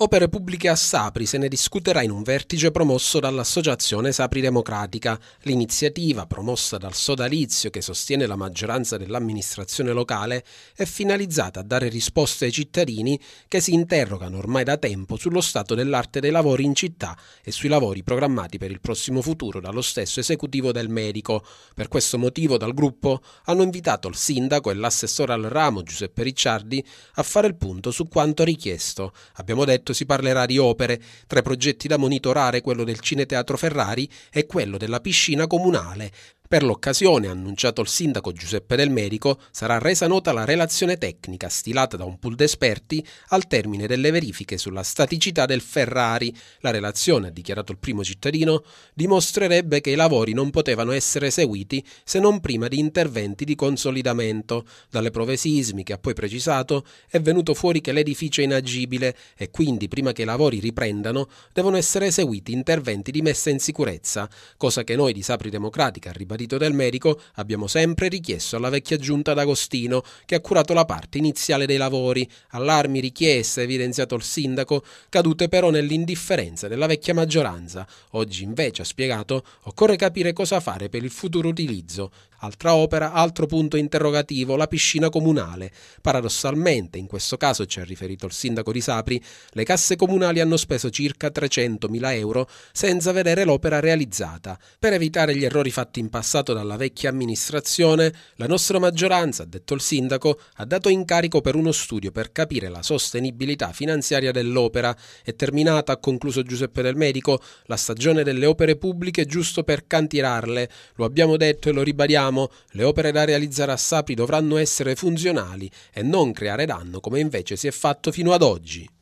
Opere pubbliche a Sapri se ne discuterà in un vertice promosso dall'Associazione Sapri Democratica. L'iniziativa, promossa dal sodalizio che sostiene la maggioranza dell'amministrazione locale, è finalizzata a dare risposte ai cittadini che si interrogano ormai da tempo sullo stato dell'arte dei lavori in città e sui lavori programmati per il prossimo futuro dallo stesso esecutivo del medico. Per questo motivo dal gruppo hanno invitato il sindaco e l'assessore al ramo Giuseppe Ricciardi a fare il punto su quanto richiesto. Abbiamo detto soprattutto si parlerà di opere. Tra i progetti da monitorare quello del Cineteatro Ferrari e quello della piscina comunale. Per l'occasione, ha annunciato il sindaco Giuseppe Del Merico, sarà resa nota la relazione tecnica stilata da un pool d'esperti al termine delle verifiche sulla staticità del Ferrari. La relazione, ha dichiarato il primo cittadino, dimostrerebbe che i lavori non potevano essere eseguiti se non prima di interventi di consolidamento. Dalle prove sismiche, ha poi precisato, è venuto fuori che l'edificio è inagibile e quindi prima che i lavori riprendano devono essere eseguiti interventi di messa in sicurezza, cosa che noi di Sapri Democratica ribadiamo marito del medico, abbiamo sempre richiesto alla vecchia giunta d'Agostino, che ha curato la parte iniziale dei lavori, allarmi, richieste, evidenziato il sindaco, cadute però nell'indifferenza della vecchia maggioranza. Oggi invece, ha spiegato, occorre capire cosa fare per il futuro utilizzo. Altra opera, altro punto interrogativo, la piscina comunale. Paradossalmente, in questo caso ci ha riferito il sindaco di Sapri, le casse comunali hanno speso circa 300.000 euro senza vedere l'opera realizzata. Per evitare gli errori fatti in passato, passato dalla vecchia amministrazione, la nostra maggioranza, ha detto il sindaco, ha dato incarico per uno studio per capire la sostenibilità finanziaria dell'opera. È terminata, ha concluso Giuseppe Del Medico, la stagione delle opere pubbliche giusto per cantirarle. Lo abbiamo detto e lo ribadiamo, le opere da realizzare a Sapri dovranno essere funzionali e non creare danno come invece si è fatto fino ad oggi.